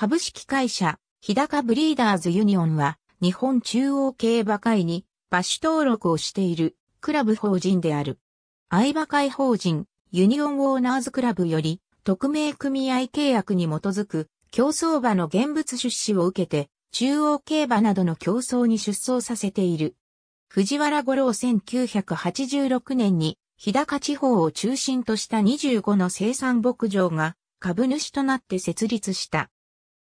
株式会社、日高ブリーダーズユニオンは、日本中央競馬会に、馬主登録をしている、クラブ法人である。相馬会法人、ユニオンオーナーズクラブより、特命組合契約に基づく、競走馬の現物出資を受けて、中央競馬などの競争に出走させている。藤原五郎1986年に、日高地方を中心とした25の生産牧場が株主となって設立した。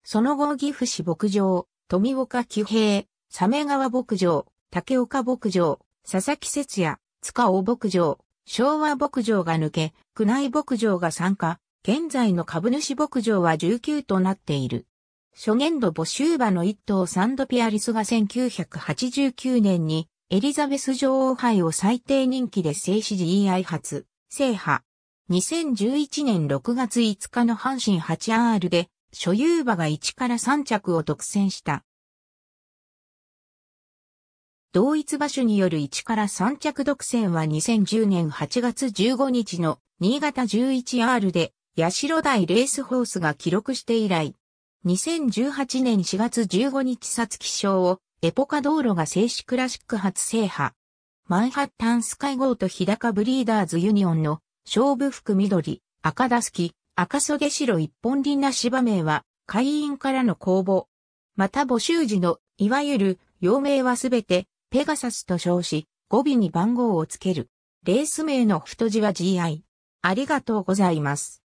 その後岐阜市牧場、富岡騎兵、サメ川牧場、竹岡牧場、佐々木節也、塚尾牧場、昭和牧場が抜け、宮内牧場が参加、現在の株主牧場は19となっている。初年度募集馬の一頭サンドピアリスが1989年にエリザベス女王杯を最低人気で静止 GI 発、制覇。2011年6月5日の阪神 8R で所有馬が1から3着を独占した。同一馬所による1から3着独占は2010年8月15日の新潟 11R で、八代台レースホースが記録して以来、2018年4月15日皐月賞をエポカ道路が静止クラシック初制覇。マンハッタンスカイゴーと日高ブリーダーズユニオンの勝負服緑、赤ダスキ、赤袖白一本輪な芝名は、会員からの公募。また募集時の、いわゆる、用名はすべて、ペガサスと称し、語尾に番号をつける。レース名の太字は GI。ありがとうございます。